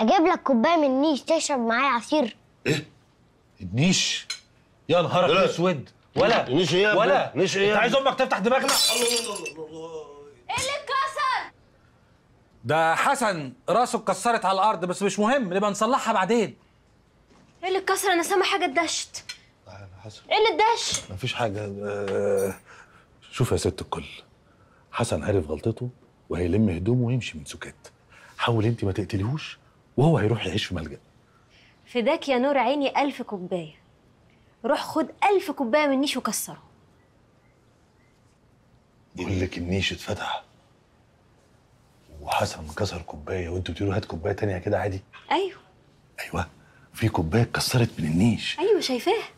اجيب لك كوبايه من النيش تشرب معايا عصير ايه النيش يا نهارك إيه؟ اسود ولا النيش ايه ولا النيش ايه انت عايز امك تفتح دماغنا الله الله الله ايه اللي اتكسر ده حسن راسه اتكسرت على الارض بس مش مهم نبقى نصلحها بعدين ايه اللي اتكسر انا سامع حاجه اتدشت حسن ايه اللي اتدش مفيش حاجه آه شوف يا ست الكل حسن عرف غلطته وهيلم هدومه ويمشي من سكات حاول انت ما تقتليهوش وهو هيروح يعيش في ملجأ فداك يا نور عيني ألف كوباية روح خد ألف كوباية من نيش وكسره بقول لك النيش اتفتح وحسن كسر كوباية وانتوا بتقولوا هات كوباية تانية كده عادي أيوه أيوه في كوباية اتكسرت من النيش أيوه شايفاه